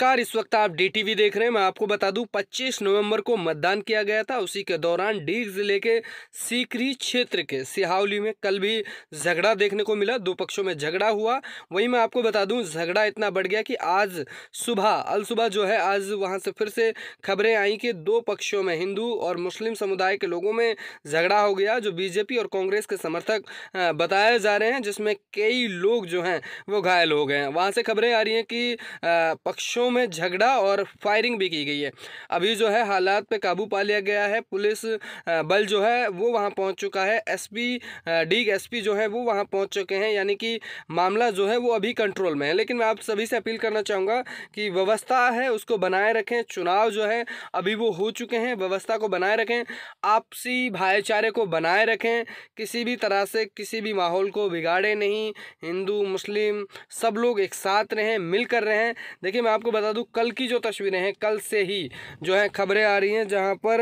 नमस्कार इस वक्त आप डी टीवी देख रहे हैं मैं आपको बता दूं 25 नवंबर को मतदान किया गया था उसी के दौरान डीग जिले के सीकरी क्षेत्र के सिहावली में कल भी झगड़ा देखने को मिला दो पक्षों में झगड़ा हुआ वहीं मैं आपको बता दूं झगड़ा इतना बढ़ गया कि आज सुबह अल सुबह जो है आज वहाँ से फिर से खबरें आई कि दो पक्षों में हिंदू और मुस्लिम समुदाय के लोगों में झगड़ा हो गया जो बीजेपी और कांग्रेस के समर्थक बताए जा रहे हैं जिसमें कई लोग जो हैं वो घायल हो गए हैं वहाँ से खबरें आ रही हैं कि पक्षों दोनों में झगड़ा और फायरिंग भी की गई है अभी जो है हालात पे काबू पा लिया गया है पुलिस बल जो है वो वहाँ पहुँच चुका है एसपी पी एसपी जो है वो वहाँ पहुँच चुके हैं यानी कि मामला जो है वो अभी कंट्रोल में है लेकिन मैं आप सभी से अपील करना चाहूँगा कि व्यवस्था है उसको बनाए रखें चुनाव जो है अभी वो हो चुके हैं व्यवस्था को बनाए रखें आपसी भाईचारे को बनाए रखें किसी भी तरह से किसी भी माहौल को बिगाड़े नहीं हिंदू मुस्लिम सब लोग एक साथ रहें मिलकर रहें देखिए मैं आपको बता दूँ कल की जो तस्वीरें हैं कल से ही जो है खबरें आ रही हैं जहाँ पर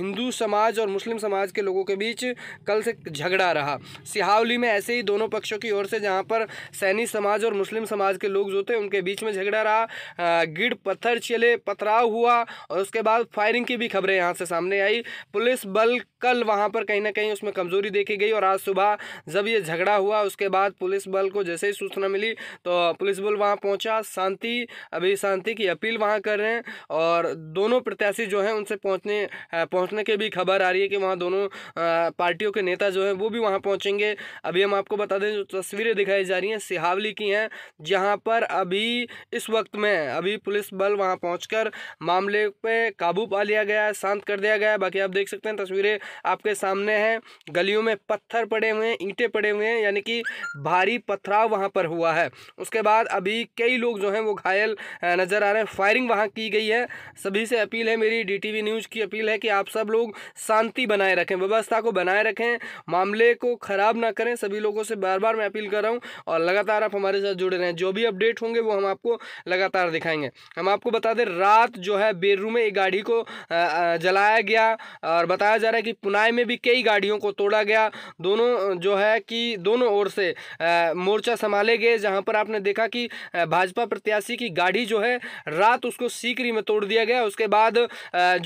हिंदू समाज और मुस्लिम समाज के लोगों के बीच कल से झगड़ा रहा सिहावली में ऐसे ही दोनों पक्षों की ओर से जहाँ पर सैनी समाज और मुस्लिम समाज के लोग जो थे उनके बीच में झगड़ा रहा गिड़ पत्थर चले पथराव हुआ और उसके बाद फायरिंग की भी खबरें यहाँ से सामने आई पुलिस बल कल वहाँ पर कहीं ना कहीं उसमें कमज़ोरी देखी गई और आज सुबह जब ये झगड़ा हुआ उसके बाद पुलिस बल को जैसे ही सूचना मिली तो पुलिस बल वहाँ पहुँचा शांति अभी शांति की अपील वहाँ कर रहे हैं और दोनों प्रत्याशी जो हैं उनसे पहुँचने पहुँचने के भी खबर आ रही है कि वहाँ दोनों पार्टियों के नेता जो हैं वो भी वहाँ पहुँचेंगे अभी हम आपको बता दें जो तस्वीरें दिखाई जा रही हैं सिहावली की हैं जहाँ पर अभी इस वक्त में अभी पुलिस बल वहाँ पहुँच मामले पर काबू पा लिया गया है शांत कर दिया गया है बाकी आप देख सकते हैं तस्वीरें आपके सामने हैं गलियों में पत्थर पड़े हुए हैं ईंटें पड़े हुए हैं यानी कि भारी पथराव वहाँ पर हुआ है उसके बाद अभी कई लोग जो हैं वो घायल घायल नज़र आ रहे हैं फायरिंग वहाँ की गई है सभी से अपील है मेरी डी न्यूज़ की अपील है कि आप सब लोग शांति बनाए रखें व्यवस्था को बनाए रखें मामले को ख़राब ना करें सभी लोगों से बार बार मैं अपील कर रहा हूँ और लगातार आप हमारे साथ जुड़े रहें जो भी अपडेट होंगे वो हम आपको लगातार दिखाएंगे हम आपको बता दें रात जो है बेरू में एक गाड़ी को जलाया गया और बताया जा रहा है कि पुनाई में भी कई गाड़ियों को तोड़ा गया दोनों जो है कि दोनों ओर से मोर्चा संभाले गए जहाँ पर आपने देखा कि भाजपा प्रत्याशी की की गाड़ी जो है रात उसको सीकरी में तोड़ दिया गया उसके बाद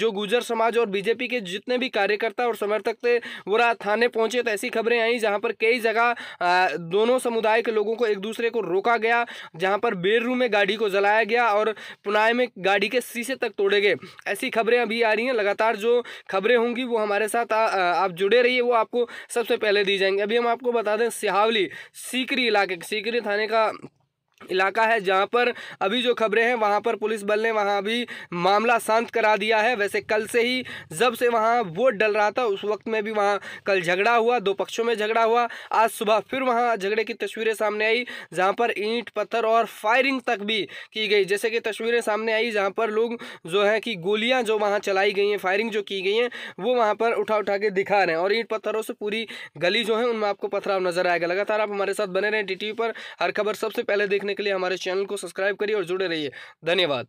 जो गुजर समाज और बीजेपी के जितने भी कार्यकर्ता और समर्थक थे वो रात थाने पहुंचे तो ऐसी खबरें आई जहां पर कई जगह दोनों समुदाय के लोगों को एक दूसरे को रोका गया जहां पर बेरू में गाड़ी को जलाया गया और पुनाए में गाड़ी के शीशे तक तोड़े गए ऐसी खबरें अभी आ रही हैं लगातार जो खबरें होंगी वो हमारे साथ आप जुड़े रहिए वो आपको सबसे पहले दी जाएंगी अभी हम आपको बता दें सिहावली सीकरी इलाके सीकरी थाने का इलाका है जहाँ पर अभी जो खबरें हैं वहाँ पर पुलिस बल ने वहाँ अभी मामला शांत करा दिया है वैसे कल से ही जब से वहाँ वोट डल रहा था उस वक्त में भी वहाँ कल झगड़ा हुआ दो पक्षों में झगड़ा हुआ आज सुबह फिर वहाँ झगड़े की तस्वीरें सामने आई जहाँ पर ईंट पत्थर और फायरिंग तक भी की गई जैसे कि तस्वीरें सामने आई जहाँ पर लोग जो है कि गोलियाँ जो वहाँ चलाई गई हैं फायरिंग जो की गई हैं वो वहाँ पर उठा उठा के दिखा रहे हैं और ईंट पत्थरों से पूरी गली जो है उनमें आपको पथराव नजर आएगा लगातार आप हमारे साथ बने रहें टी पर हर खबर सबसे पहले देखने के के लिए हमारे चैनल को सब्सक्राइब करिए और जुड़े रहिए धन्यवाद